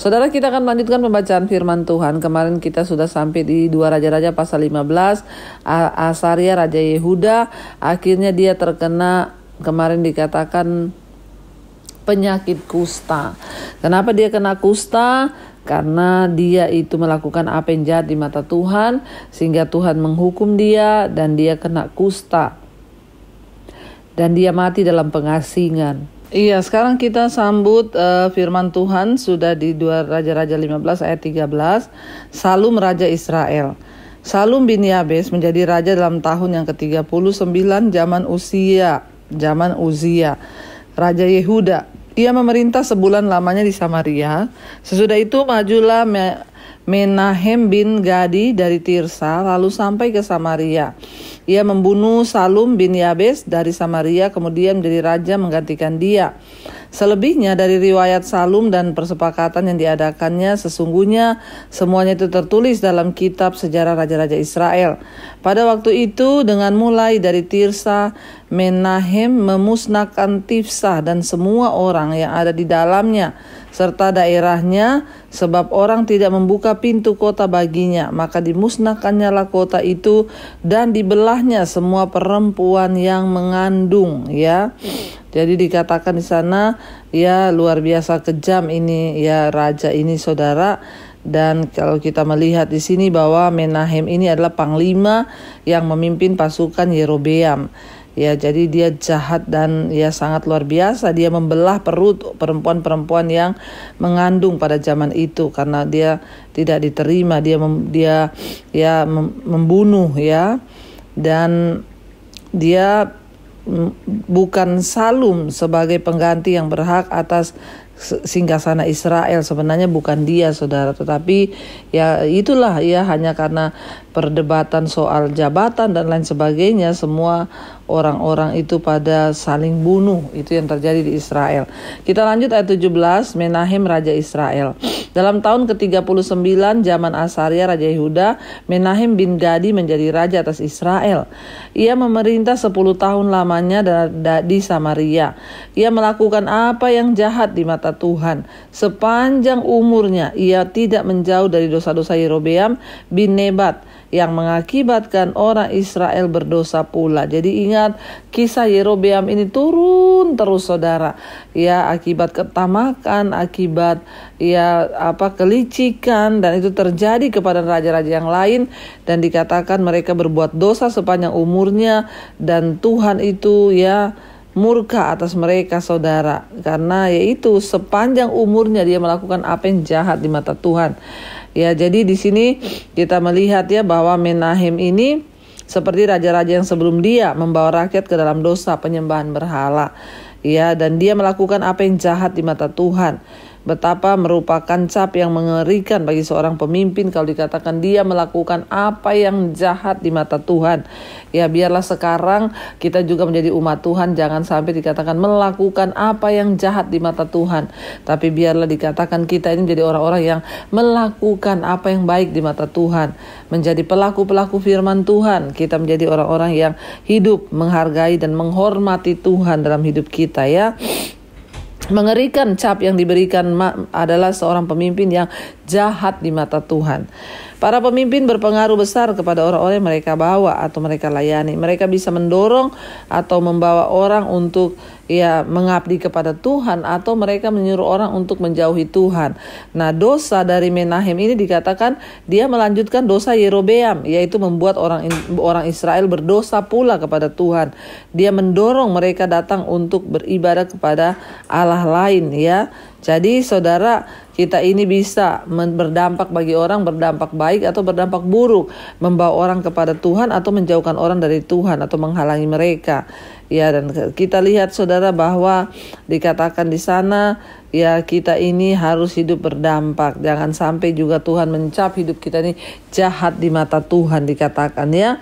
Saudara kita akan lanjutkan pembacaan firman Tuhan. Kemarin kita sudah sampai di dua raja-raja pasal 15. Asaria raja Yehuda akhirnya dia terkena kemarin dikatakan penyakit kusta. Kenapa dia kena kusta? Karena dia itu melakukan apa yang jahat di mata Tuhan sehingga Tuhan menghukum dia dan dia kena kusta. Dan dia mati dalam pengasingan. Iya, sekarang kita sambut uh, firman Tuhan sudah di dua Raja-Raja 15 ayat 13, Salum raja Israel. Salum bin Yabes menjadi raja dalam tahun yang ke-39 zaman usia, zaman Uzia, raja Yehuda. Ia memerintah sebulan lamanya di Samaria. Sesudah itu majulah Menahem bin Gadi dari Tirsa lalu sampai ke Samaria. Ia membunuh Salum bin Yabes dari Samaria kemudian menjadi raja menggantikan dia. Selebihnya dari riwayat Salum dan persepakatan yang diadakannya sesungguhnya semuanya itu tertulis dalam kitab sejarah raja-raja Israel. Pada waktu itu dengan mulai dari Tirsa, Menahem memusnahkan Tifsah dan semua orang yang ada di dalamnya serta daerahnya sebab orang tidak membuka pintu kota baginya maka dimusnahkannya lah kota itu dan dibelahnya semua perempuan yang mengandung ya. Jadi dikatakan di sana ya luar biasa kejam ini ya raja ini saudara dan kalau kita melihat di sini bahwa Menahem ini adalah panglima yang memimpin pasukan Yerobeam. Ya, jadi dia jahat dan ya sangat luar biasa. Dia membelah perut perempuan-perempuan yang mengandung pada zaman itu karena dia tidak diterima. Dia mem, dia ya membunuh ya dan dia bukan Salum sebagai pengganti yang berhak atas singgasana Israel sebenarnya bukan dia saudara tetapi ya itulah ya hanya karena perdebatan soal jabatan dan lain sebagainya semua orang-orang itu pada saling bunuh itu yang terjadi di Israel kita lanjut ayat 17 Menahem Raja Israel dalam tahun ke-39 zaman Asaria Raja Yehuda Menahem bin Gadi menjadi raja atas Israel ia memerintah 10 tahun lamanya di Samaria ia melakukan apa yang jahat di mata kata Tuhan. Sepanjang umurnya ia tidak menjauh dari dosa-dosa Yerobeam bin Nebat yang mengakibatkan orang Israel berdosa pula. Jadi ingat kisah Yerobeam ini turun terus saudara. Ya akibat ketamakan, akibat ya apa kelicikan dan itu terjadi kepada raja-raja yang lain dan dikatakan mereka berbuat dosa sepanjang umurnya dan Tuhan itu ya murka atas mereka saudara karena yaitu sepanjang umurnya dia melakukan apa yang jahat di mata Tuhan. Ya, jadi di sini kita melihat ya bahwa Menahem ini seperti raja-raja yang sebelum dia membawa rakyat ke dalam dosa penyembahan berhala. Ya, dan dia melakukan apa yang jahat di mata Tuhan. Betapa merupakan cap yang mengerikan bagi seorang pemimpin kalau dikatakan dia melakukan apa yang jahat di mata Tuhan. Ya biarlah sekarang kita juga menjadi umat Tuhan jangan sampai dikatakan melakukan apa yang jahat di mata Tuhan. Tapi biarlah dikatakan kita ini menjadi orang-orang yang melakukan apa yang baik di mata Tuhan. Menjadi pelaku-pelaku firman Tuhan. Kita menjadi orang-orang yang hidup menghargai dan menghormati Tuhan dalam hidup kita ya. Mengerikan cap yang diberikan adalah seorang pemimpin yang jahat di mata Tuhan. Para pemimpin berpengaruh besar kepada orang-orang yang mereka bawa atau mereka layani. Mereka bisa mendorong atau membawa orang untuk ya mengabdi kepada Tuhan atau mereka menyuruh orang untuk menjauhi Tuhan. Nah, dosa dari Menahem ini dikatakan dia melanjutkan dosa Yerobeam yaitu membuat orang orang Israel berdosa pula kepada Tuhan. Dia mendorong mereka datang untuk beribadah kepada Allah lain ya. Jadi saudara kita ini bisa berdampak bagi orang, berdampak baik atau berdampak buruk, membawa orang kepada Tuhan atau menjauhkan orang dari Tuhan atau menghalangi mereka. Ya, dan kita lihat saudara bahwa dikatakan di sana, ya kita ini harus hidup berdampak. Jangan sampai juga Tuhan mencap hidup kita ini jahat di mata Tuhan dikatakan ya.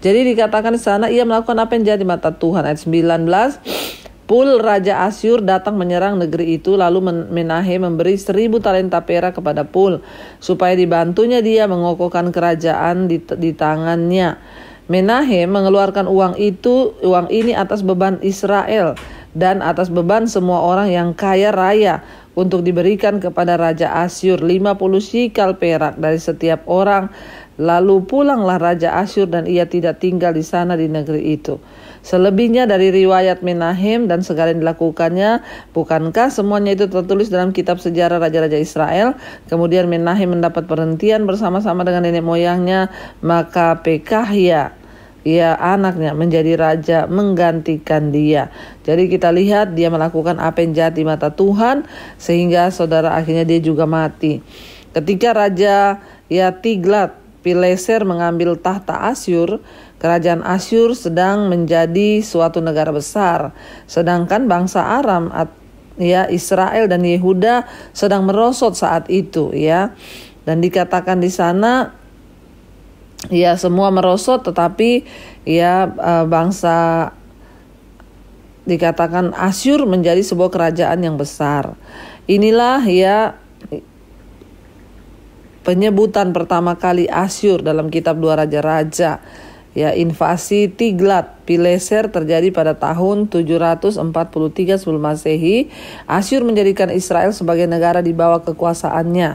Jadi dikatakan di sana ia melakukan apa yang jadi mata Tuhan ayat 19 Pul Raja Asyur datang menyerang negeri itu lalu Menahe memberi seribu talenta perak kepada Pul supaya dibantunya dia mengokohkan kerajaan di, di tangannya. Menahe mengeluarkan uang itu uang ini atas beban Israel dan atas beban semua orang yang kaya raya untuk diberikan kepada Raja Asyur 50 sikal perak dari setiap orang lalu pulanglah Raja Asyur dan ia tidak tinggal di sana di negeri itu. Selebihnya dari riwayat Menahem dan segala yang dilakukannya, bukankah semuanya itu tertulis dalam kitab sejarah Raja-Raja Israel? Kemudian Menahem mendapat perhentian bersama-sama dengan nenek moyangnya, maka Pekahya ia anaknya menjadi raja menggantikan dia. Jadi kita lihat dia melakukan apa yang jahat di mata Tuhan sehingga saudara akhirnya dia juga mati. Ketika raja ya Tiglat Pileser mengambil tahta Asyur, kerajaan Asyur sedang menjadi suatu negara besar, sedangkan bangsa Aram ya Israel dan Yehuda sedang merosot saat itu ya. Dan dikatakan di sana ya semua merosot tetapi ya e, bangsa dikatakan Asyur menjadi sebuah kerajaan yang besar. Inilah ya penyebutan pertama kali Asyur dalam kitab Dua Raja-Raja. Ya, invasi Tiglat Pileser terjadi pada tahun 743 sebelum Masehi. Asyur menjadikan Israel sebagai negara di bawah kekuasaannya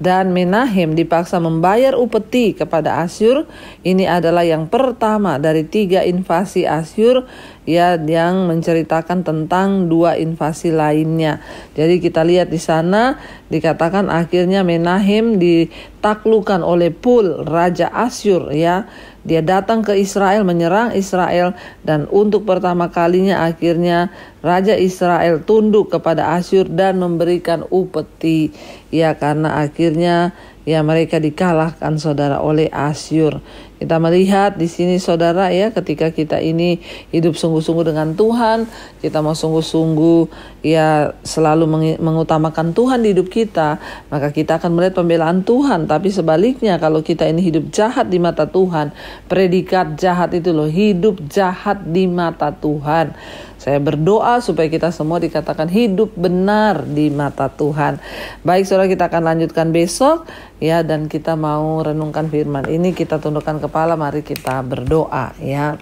dan Menahem dipaksa membayar upeti kepada Asyur. Ini adalah yang pertama dari tiga invasi Asyur ya yang menceritakan tentang dua invasi lainnya. Jadi kita lihat di sana dikatakan akhirnya Menahem ditaklukan oleh Pul Raja Asyur ya dia datang ke Israel menyerang Israel dan untuk pertama kalinya akhirnya Raja Israel tunduk kepada Asyur dan memberikan upeti. Ya karena akhirnya ya mereka dikalahkan saudara oleh Asyur. Kita melihat di sini saudara ya ketika kita ini hidup sungguh-sungguh dengan Tuhan, kita mau sungguh-sungguh ya selalu mengutamakan Tuhan di hidup kita, maka kita akan melihat pembelaan Tuhan. Tapi sebaliknya kalau kita ini hidup jahat di mata Tuhan, predikat jahat itu loh, hidup jahat di mata Tuhan. Saya berdoa supaya kita semua dikatakan hidup benar di mata Tuhan. Baik, saudara kita akan lanjutkan besok ya dan kita mau renungkan firman ini kita tundukkan kepala mari kita berdoa ya.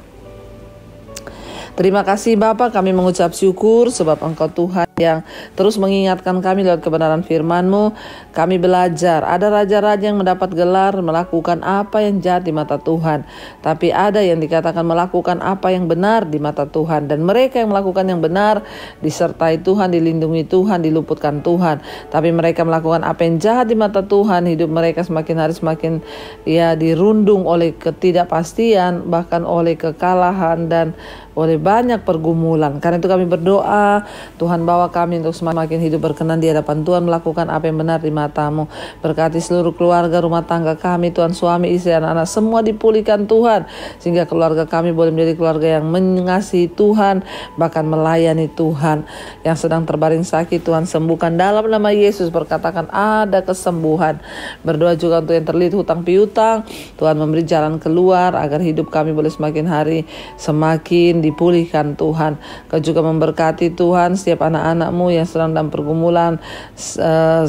Terima kasih Bapak kami mengucap syukur sebab Engkau Tuhan yang terus mengingatkan kami lewat kebenaran firman-Mu. Kami belajar, ada raja-raja yang mendapat gelar melakukan apa yang jahat di mata Tuhan. Tapi ada yang dikatakan melakukan apa yang benar di mata Tuhan. Dan mereka yang melakukan yang benar disertai Tuhan, dilindungi Tuhan, diluputkan Tuhan. Tapi mereka melakukan apa yang jahat di mata Tuhan, hidup mereka semakin hari semakin ya dirundung oleh ketidakpastian, bahkan oleh kekalahan dan oleh banyak pergumulan. Karena itu kami berdoa, Tuhan bawa kami untuk semakin hidup berkenan di hadapan Tuhan melakukan apa yang benar di matamu. Berkati seluruh keluarga rumah tangga kami, Tuhan suami, istri, anak-anak semua dipulihkan Tuhan. Sehingga keluarga kami boleh menjadi keluarga yang mengasihi Tuhan, bahkan melayani Tuhan. Yang sedang terbaring sakit Tuhan sembuhkan dalam nama Yesus berkatakan ada kesembuhan. Berdoa juga untuk yang terlihat hutang piutang, Tuhan memberi jalan keluar agar hidup kami boleh semakin hari semakin dipulihkan Tuhan. Kau juga memberkati Tuhan setiap anak-anak anak-anakmu yang sedang dalam pergumulan eh,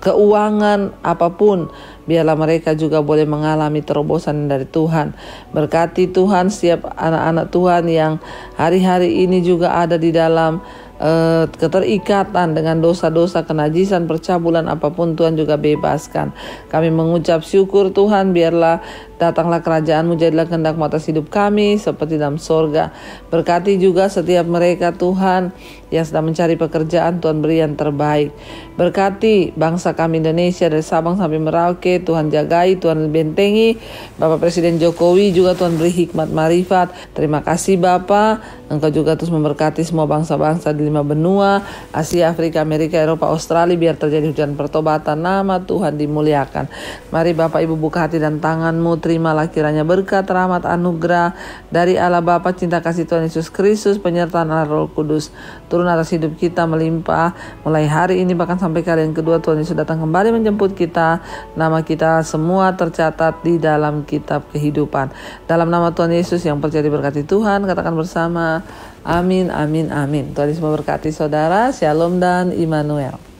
keuangan apapun biarlah mereka juga boleh mengalami terobosan dari Tuhan berkati Tuhan setiap anak-anak Tuhan yang hari-hari ini juga ada di dalam eh, keterikatan dengan dosa-dosa kenajisan percabulan apapun Tuhan juga bebaskan. Kami mengucap syukur Tuhan biarlah datanglah kerajaanmu jadilah kehendak atas hidup kami seperti dalam sorga. Berkati juga setiap mereka Tuhan yang sedang mencari pekerjaan Tuhan beri yang terbaik. Berkati bangsa kami Indonesia dari Sabang sampai Merauke Tuhan jagai Tuhan bentengi Bapak Presiden Jokowi juga Tuhan beri hikmat marifat. Terima kasih Bapak Engkau juga terus memberkati semua bangsa-bangsa di lima benua Asia, Afrika, Amerika, Eropa, Australia biar terjadi hujan pertobatan nama Tuhan dimuliakan. Mari Bapak Ibu buka hati dan tanganmu terimalah kiranya berkat, rahmat, anugerah dari Allah Bapa cinta kasih Tuhan Yesus Kristus penyertaan Allah Roh Kudus turun atas hidup kita melimpah mulai hari ini bahkan sampai kali yang kedua Tuhan Yesus datang kembali menjemput kita nama kita semua tercatat di dalam kitab kehidupan dalam nama Tuhan Yesus yang percaya diberkati Tuhan katakan bersama Amin, amin, amin. Tuhan Yesus memberkati saudara. Shalom dan Immanuel.